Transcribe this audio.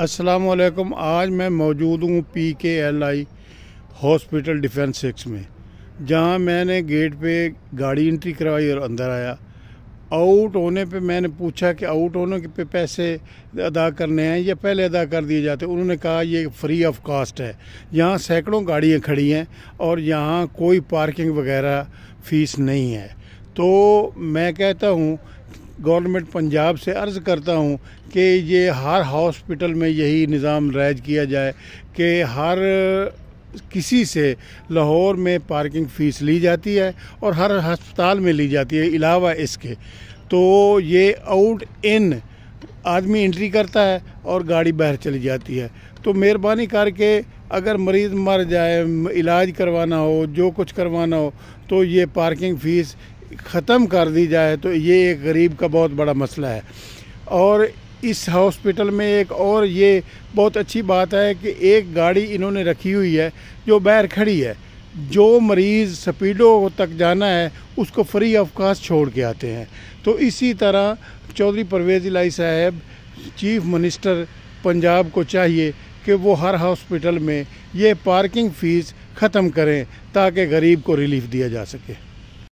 वालेकुम आज मैं मौजूद हूँ P K L I hospital defence six में जहाँ मैंने गेट पे गाड़ी एंट्री करवाई और अंदर आया आउट होने पे मैंने पूछा कि आउट होने के पे पैसे अदा करने हैं या पहले अदा कर दिए जाते हैं उन्होंने कहा ये फ्री ऑफ कॉस्ट है यहाँ सैकड़ों गाड़ियाँ खड़ी हैं और यहाँ कोई पार्किंग वगैरह फीस नहीं है तो मैं कहता हूँ गवर्नमेंट पंजाब से अर्ज़ करता हूँ कि ये हर हॉस्पिटल में यही निज़ाम रैज किया जाए कि हर किसी से लाहौर में पार्किंग फ़ीस ली जाती है और हर हस्पताल में ली जाती है अलावा इसके तो ये आउट इन आदमी एंट्री करता है और गाड़ी बाहर चली जाती है तो मेहरबानी करके अगर मरीज़ मर जाए इलाज करवाना हो जो कुछ करवाना हो तो ये पार्किंग फ़ीस ख़त्म कर दी जाए तो ये एक गरीब का बहुत बड़ा मसला है और इस हॉस्पिटल में एक और ये बहुत अच्छी बात है कि एक गाड़ी इन्होंने रखी हुई है जो बाहर खड़ी है जो मरीज़ स्पीडो तक जाना है उसको फ्री ऑफ कास्ट छोड़ के आते हैं तो इसी तरह चौधरी परवेज़ इलाई साहब चीफ मिनिस्टर पंजाब को चाहिए कि वो हर हॉस्पिटल में ये पार्किंग फ़ीस ख़त्म करें ताकि गरीब को रिलीफ दिया जा सके